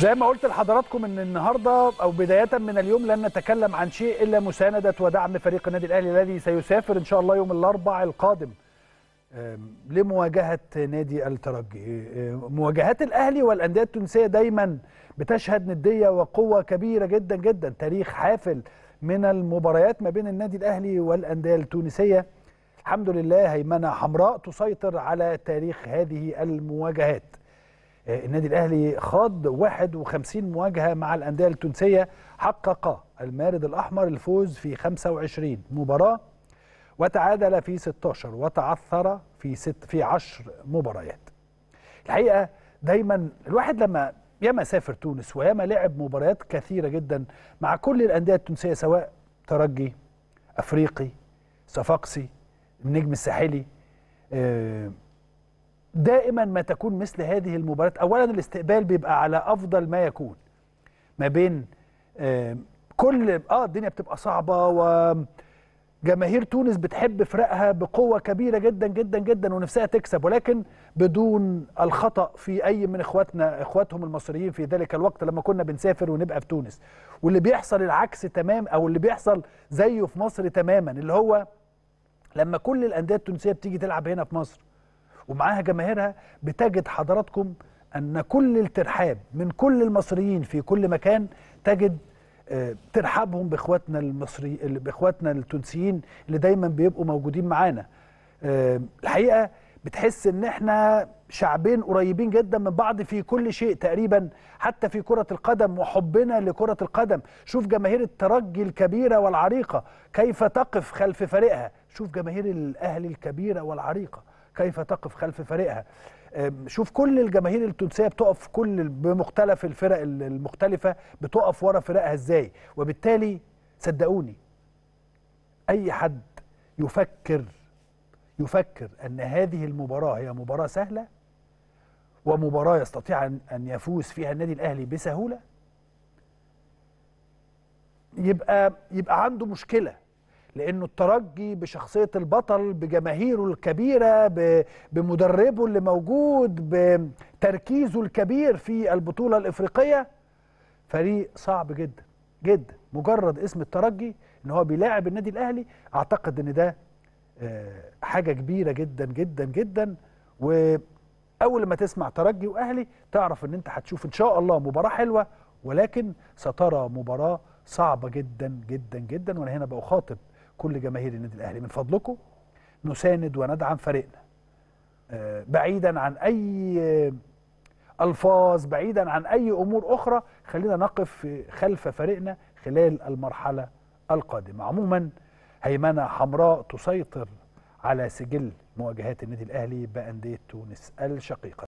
زي ما قلت لحضراتكم ان النهارده او بدايه من اليوم لن نتكلم عن شيء الا مسانده ودعم فريق النادي الاهلي الذي سيسافر ان شاء الله يوم الاربعاء القادم لمواجهه نادي الترجي مواجهات الاهلي والانديه التونسيه دايما بتشهد نديه وقوه كبيره جدا جدا تاريخ حافل من المباريات ما بين النادي الاهلي والانديه التونسيه الحمد لله هيمنه حمراء تسيطر على تاريخ هذه المواجهات آه، النادي الاهلي خاض 51 مواجهه مع الانديه التونسيه حقق المارد الاحمر الفوز في 25 مباراه وتعادل في 16 وتعثر في ست في 10 مباريات. الحقيقه دايما الواحد لما ياما سافر تونس وياما لعب مباريات كثيره جدا مع كل الانديه التونسيه سواء ترجي افريقي صفاقسي النجم الساحلي آه دائما ما تكون مثل هذه المباريات اولا الاستقبال بيبقى على افضل ما يكون ما بين آه، كل اه الدنيا بتبقى صعبه و جماهير تونس بتحب فرقها بقوة كبيرة جدا جدا جدا ونفسها تكسب ولكن بدون الخطأ في أي من إخواتنا إخواتهم المصريين في ذلك الوقت لما كنا بنسافر ونبقى في تونس واللي بيحصل العكس تمام أو اللي بيحصل زيه في مصر تماما اللي هو لما كل الأندية التونسية بتيجي تلعب هنا في مصر ومعاها جماهيرها بتجد حضراتكم أن كل الترحاب من كل المصريين في كل مكان تجد آه، ترحابهم باخواتنا المصري باخواتنا التونسيين اللي دايما بيبقوا موجودين معانا آه، الحقيقه بتحس ان احنا شعبين قريبين جدا من بعض في كل شيء تقريبا حتى في كرة القدم وحبنا لكرة القدم شوف جماهير الترجي الكبيرة والعريقة كيف تقف خلف فريقها شوف جماهير الأهلي الكبيرة والعريقة كيف تقف خلف فريقها شوف كل الجماهير التونسيه بتقف كل بمختلف الفرق المختلفه بتقف ورا فرقها ازاي وبالتالي صدقوني اي حد يفكر يفكر ان هذه المباراه هي مباراه سهله ومباراه يستطيع ان يفوز فيها النادي الاهلي بسهوله يبقى يبقى عنده مشكله لانه الترجي بشخصيه البطل بجماهيره الكبيره بمدربه اللي موجود بتركيزه الكبير في البطوله الافريقيه فريق صعب جدا جدا مجرد اسم الترجي ان هو بيلاعب النادي الاهلي اعتقد ان ده آه، حاجه كبيره جدا جدا جدا واول ما تسمع ترجي واهلي تعرف ان انت هتشوف ان شاء الله مباراه حلوه ولكن سترى مباراه صعبه جدا جدا جدا وانا هنا باخاطب كل جماهير النادي الاهلي من فضلكم نساند وندعم فريقنا آه، بعيدا عن اي الفاظ بعيدا عن اي امور اخرى خلينا نقف خلف فريقنا خلال المرحله القادمه عموما هيمنه حمراء تسيطر على سجل مواجهات النادي الاهلي بانديه تونس الشقيقه